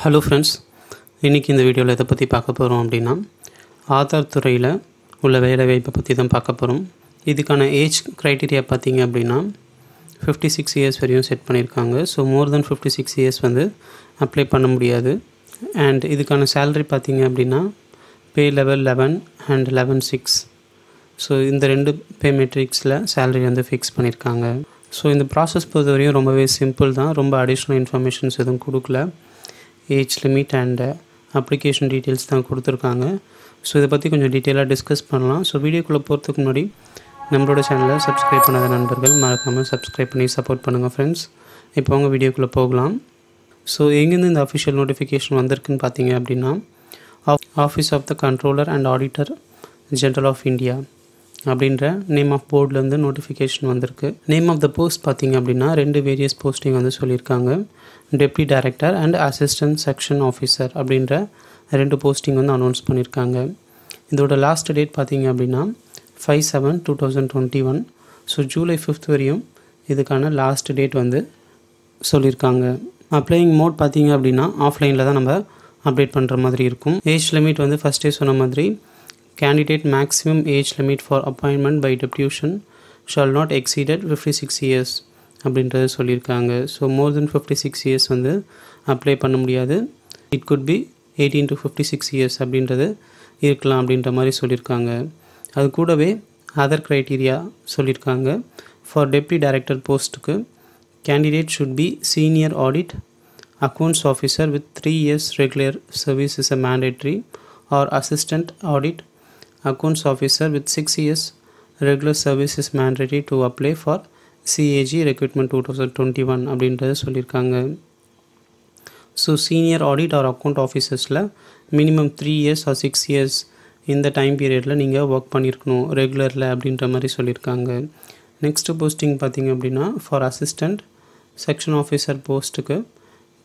hello friends இன்றைக்கி இந்த வீடியோவில் எதை பற்றி பார்க்க போகிறோம் அப்படின்னா ஆதார் துறையில் உள்ள வேலைவாய்ப்பை பற்றி தான் பார்க்க போகிறோம் இதுக்கான ஏஜ் க்ரைட்டீரியா பார்த்திங்க அப்படின்னா ஃபிஃப்டி சிக்ஸ் இயர்ஸ் வரையும் செட் பண்ணியிருக்காங்க so more than fifty six years வந்து அப்ளை பண்ண முடியாது அண்ட் இதுக்கான சேலரி பார்த்திங்க அப்படின்னா pay level eleven and eleven six so இந்த ரெண்டு பே மெட்ரிக்ஸில் சேலரி வந்து ஃபிக்ஸ் பண்ணியிருக்காங்க ஸோ இந்த ப்ராசஸ் பொறுத்த வரையும் ரொம்பவே சிம்பிள் தான் ரொம்ப அடிஷ்னல் இன்ஃபர்மேஷன்ஸ் எதுவும் கொடுக்கல age limit and application details தான் கொடுத்துருக்காங்க ஸோ இதை பற்றி கொஞ்சம் டீட்டெயிலாக டிஸ்கஸ் பண்ணலாம் ஸோ வீடியோக்குள்ளே போகிறதுக்கு முன்னாடி நம்மளோட சேனலை சப்ஸ்கிரைப் பண்ணாத நண்பர்கள் மறக்காமல் சப்ஸ்கிரைப் பண்ணி சப்போர்ட் பண்ணுங்கள் ஃப்ரெண்ட்ஸ் இப்போ உங்கள் வீடியோக்குள்ளே போகலாம் ஸோ எங்கேருந்து இந்த அஃபிஷியல் நோட்டிஃபிகேஷன் வந்திருக்குன்னு பார்த்தீங்க அப்படின்னா office of the controller and auditor general of India அப்படின்ற நேம் ஆஃப் போர்ட்லேருந்து நோட்டிஃபிகேஷன் வந்திருக்கு நேம் ஆஃப் த போஸ்ட் பார்த்திங்க அப்படின்னா ரெண்டு வேரியஸ் போஸ்டிங் வந்து சொல்லியிருக்காங்க deputy director and assistant section officer அப்படின்ற ரெண்டு போஸ்டிங் வந்து அனௌன்ஸ் பண்ணியிருக்காங்க இதோட லாஸ்ட் டேட் பார்த்திங்க அப்படின்னா five seven two thousand twenty one so July fifth வரையும் இதுக்கான லாஸ்ட் டேட் வந்து சொல்லியிருக்காங்க அப்ளையிங் மோட் பார்த்திங்க அப்படின்னா ஆஃப்லைனில் தான் நம்ம அப்டேட் பண்ணுற மாதிரி இருக்கும் ஏஜ் லிமிட் வந்து ஃபஸ்ட்டே சொன்ன மாதிரி Candidate maximum age limit for appointment by deputation shall not exceeded fifty six years அப்படின்றத சொல்லியிருக்காங்க so more than fifty six years வந்து அப்ளை பண்ண முடியாது it could be eighteen to fifty six years அப்படின்றது இருக்கலாம் அப்படின்ற மாதிரி சொல்லியிருக்காங்க அது கூடவே அதர் க்ரைட்டீரியா சொல்லியிருக்காங்க ஃபார் டெப்டி டைரக்டர் போஸ்ட்டுக்கு candidate should be senior audit accounts officer with three years regular service is a mandatory or assistant audit accounts officer with six years regular service is to apply for CAG recruitment two thousand twenty one அப்படின்றத சொல்லியிருக்காங்க so senior audit or account ஆஃபீஸர்ஸில் minimum three years or six years இந்த time பீரியடில் நீங்கள் work பண்ணியிருக்கணும் ரெகுலரில் அப்படின்ற மாதிரி சொல்லியிருக்காங்க நெக்ஸ்ட்டு போஸ்டிங் பார்த்திங்க அப்படின்னா ஃபார் அசிஸ்டண்ட் செக்ஷன் ஆஃபீஸர் போஸ்ட்டுக்கு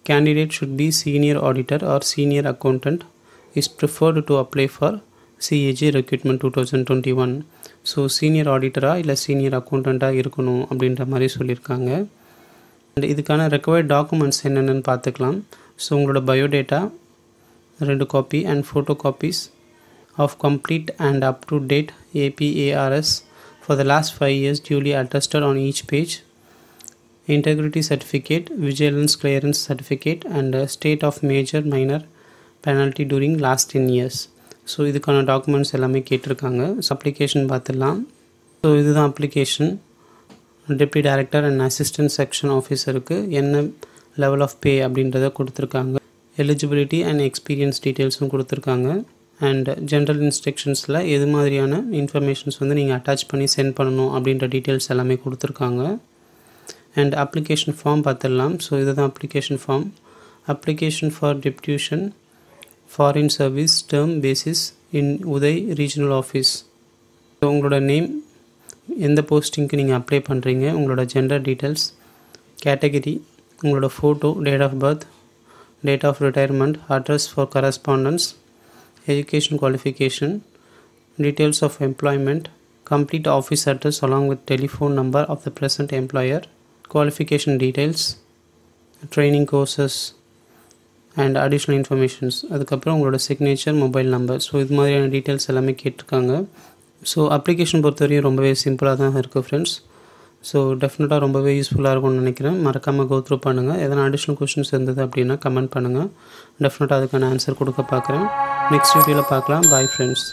candidate should be senior auditor or senior accountant is preferred to apply for CAG recruitment two thousand twenty one so senior ஆடிட்டராக இல்லை சீனியர் அக்கௌண்டண்ட்டாக இருக்கணும் அப்படின்ற மாதிரி சொல்லியிருக்காங்க அண்ட் இதுக்கான ரெக்வயர்ட் டாக்குமெண்ட்ஸ் என்னென்னு பார்த்துக்கலாம் ஸோ உங்களோட பயோடேட்டா ரெண்டு copy and photo copies of complete and up to date APARs for the last five years duly attested on each page integrity certificate vigilance clearance certificate and state of major minor penalty during last ten years so இதுக்கான documents எல்லாமே கேட்டிருக்காங்க so application பார்த்துடலாம் so இதுதான் application deputy director and assistant section ஆஃபீஸருக்கு என்ன level of pay அப்படின்றத கொடுத்துருக்காங்க eligibility and experience டீட்டெயில்ஸும் கொடுத்துருக்காங்க அண்ட் ஜென்ரல் இன்ஸ்ட்ரக்ஷன்ஸில் எது மாதிரியான இன்ஃபர்மேஷன்ஸ் வந்து நீங்கள் அட்டாச் பண்ணி சென்ட் பண்ணணும் அப்படின்ற டீட்டெயில்ஸ் எல்லாமே கொடுத்துருக்காங்க அண்ட் அப்ளிகேஷன் ஃபார்ம் பார்த்துடலாம் ஸோ இதுதான் application form application for deputation foreign service term basis in உதய் ரீஜனல் ஆஃபீஸ் ஸோ உங்களோட நேம் எந்த போஸ்டிங்க்கு நீங்கள் அப்ளை பண்ணுறீங்க உங்களோட ஜெண்டர் டீட்டெயில்ஸ் கேட்டகரி உங்களோட photo date of birth date of retirement address for correspondence education qualification details of employment complete office address along with telephone number of the present employer qualification details training courses and additional informations அதுக்கப்புறம் உங்களோட signature mobile number so இது மாதிரியான details எல்லாமே கேட்டிருக்காங்க so application பொறுத்தவரையும் ரொம்பவே சிம்பிளாக தான் இருக்குது ஃப்ரெண்ட்ஸ் ஸோ டெஃபினட்டாக ரொம்பவே யூஸ்ஃபுல்லாக இருக்கும்னு நினைக்கிறேன் மறக்காமல் கோத்ரூ பண்ணுங்கள் எதனா அடிஷ்னல் கொஷின்ஸ் இருந்தது அப்படின்னா கமெண்ட் பண்ணுங்கள் டெஃபினட்டாக அதுக்கான ஆன்சர் கொடுக்க பார்க்குறேன் நெக்ஸ்ட் வீடியோவில் பார்க்கலாம் பாய் ஃப்ரெண்ட்ஸ்